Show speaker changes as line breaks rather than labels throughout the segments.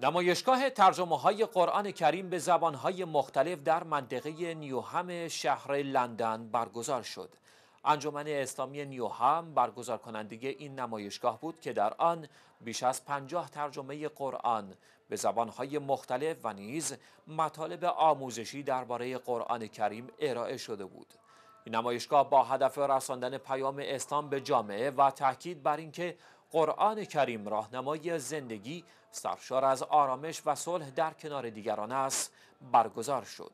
نمایشگاه ترجمه های قرآن کریم به زبان های مختلف در منطقه نیوهم شهر لندن برگزار شد. انجمن اسلامی نیوهم برگزار کننده این نمایشگاه بود که در آن بیش از پنجاه ترجمه قرآن به زبان های مختلف و نیز مطالب آموزشی درباره قرآن کریم ارائه شده بود. این نمایشگاه با هدف رساندن پیام اسلام به جامعه و تاکید بر اینکه قرآن کریم راهنمای زندگی سرشار از آرامش و صلح در کنار دیگران است برگزار شد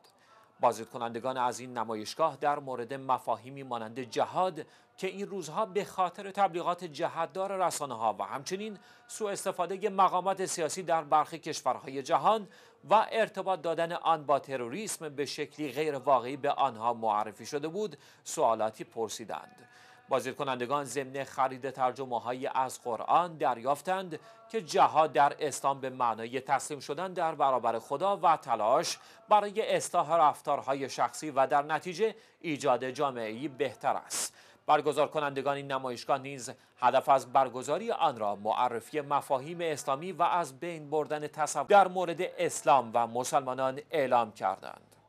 بازدید کنندگان از این نمایشگاه در مورد مفاهیمی مانند جهاد که این روزها به خاطر تبلیغات جهاددار رسانه ها و همچنین سوء استفاده مقامات سیاسی در برخی کشورهای جهان و ارتباط دادن آن با تروریسم به شکلی غیر واقعی به آنها معرفی شده بود سوالاتی پرسیدند کنندگان ضمن خرید ترجمه های از قرآن دریافتند که جهاد در اسلام به معنای تسلیم شدن در برابر خدا و تلاش برای اصلاح رفتارهای شخصی و در نتیجه ایجاد جامعی بهتر است. برگزار کنندگان این نمایشگاه نیز هدف از برگزاری آن را معرفی مفاهیم اسلامی و از بین بردن تصور در مورد اسلام و مسلمانان اعلام کردند.